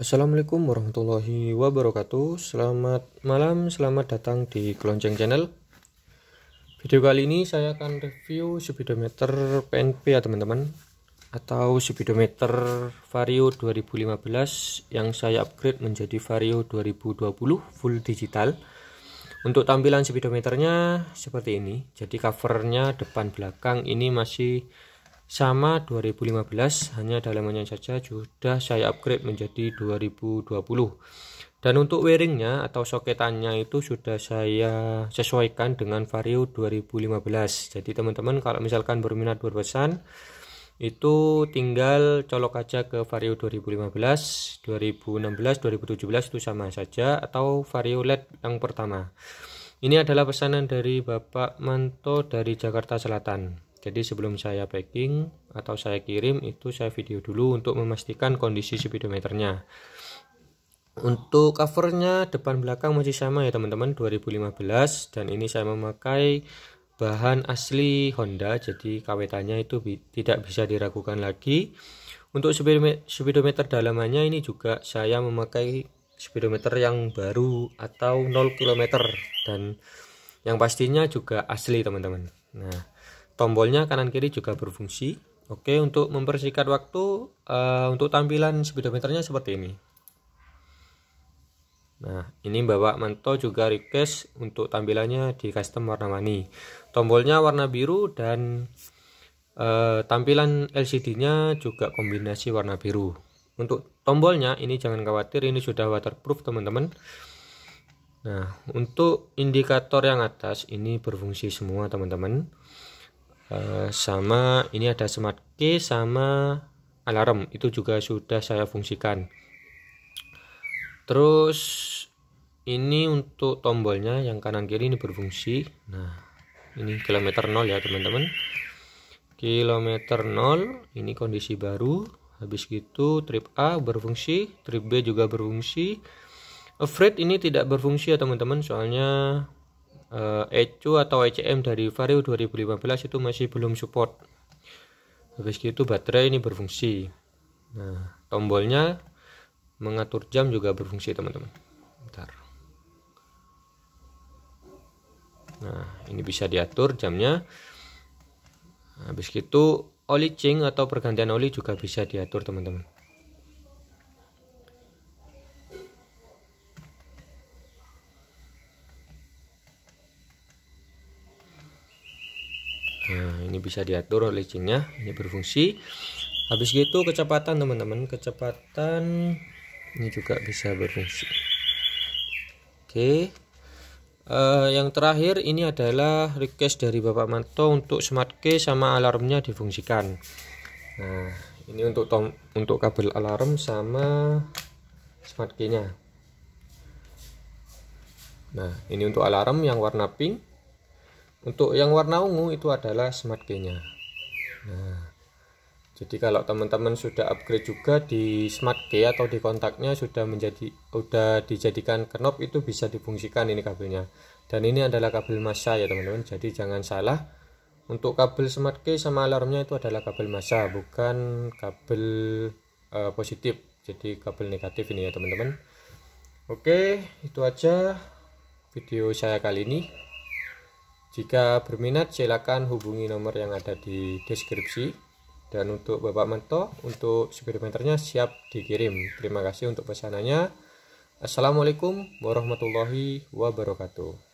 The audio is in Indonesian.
Assalamualaikum warahmatullahi wabarakatuh Selamat malam, selamat datang di Kelonceng Channel Video kali ini saya akan review speedometer PNP ya teman-teman Atau speedometer Vario 2015 yang saya upgrade menjadi Vario 2020 full digital Untuk tampilan speedometernya seperti ini Jadi covernya depan belakang ini masih sama 2015 hanya dalamnya saja sudah saya upgrade menjadi 2020 dan untuk wiringnya atau soketannya itu sudah saya sesuaikan dengan vario 2015 jadi teman-teman kalau misalkan berminat berpesan itu tinggal colok aja ke vario 2015 2016 2017 itu sama saja atau vario led yang pertama ini adalah pesanan dari Bapak Manto dari Jakarta Selatan jadi sebelum saya packing atau saya kirim itu saya video dulu untuk memastikan kondisi speedometernya. Untuk covernya depan belakang masih sama ya teman-teman 2015 dan ini saya memakai bahan asli Honda jadi kawetannya itu bi tidak bisa diragukan lagi. Untuk speedometer dalamannya ini juga saya memakai speedometer yang baru atau 0 km dan yang pastinya juga asli teman-teman. Nah, tombolnya kanan kiri juga berfungsi oke untuk mempersingkat waktu uh, untuk tampilan speedometernya seperti ini Nah, ini Bapak Mento juga request untuk tampilannya di custom warna mani. Tombolnya warna biru dan uh, tampilan LCD-nya juga kombinasi warna biru. Untuk tombolnya ini jangan khawatir, ini sudah waterproof teman-teman. Nah, untuk indikator yang atas ini berfungsi semua teman-teman. Eh, sama ini ada smart key sama alarm itu juga sudah saya fungsikan terus ini untuk tombolnya yang kanan kiri ini berfungsi nah ini kilometer nol ya teman-teman kilometer nol ini kondisi baru habis gitu trip A berfungsi trip B juga berfungsi afraid ini tidak berfungsi ya teman-teman soalnya Eh, ECU atau ECM dari Vario 2015 itu masih belum support habis itu baterai ini berfungsi nah tombolnya mengatur jam juga berfungsi teman-teman bentar nah ini bisa diatur jamnya habis itu oli ching atau pergantian oli juga bisa diatur teman-teman ini bisa diatur licinnya. ini berfungsi habis gitu kecepatan teman-teman kecepatan ini juga bisa berfungsi oke uh, yang terakhir ini adalah request dari Bapak Manto untuk smart key sama alarmnya difungsikan nah ini untuk tom untuk kabel alarm sama smart key nya nah ini untuk alarm yang warna pink untuk yang warna ungu itu adalah smart key-nya. Nah, jadi kalau teman-teman sudah upgrade juga di smart key atau di kontaknya sudah menjadi udah dijadikan knob itu bisa difungsikan ini kabelnya. Dan ini adalah kabel masa ya teman-teman. Jadi jangan salah untuk kabel smart key sama alarmnya itu adalah kabel masa bukan kabel uh, positif. Jadi kabel negatif ini ya teman-teman. Oke, itu aja video saya kali ini. Jika berminat silakan hubungi nomor yang ada di deskripsi. Dan untuk Bapak Mento, untuk speedometernya siap dikirim. Terima kasih untuk pesanannya. Assalamualaikum warahmatullahi wabarakatuh.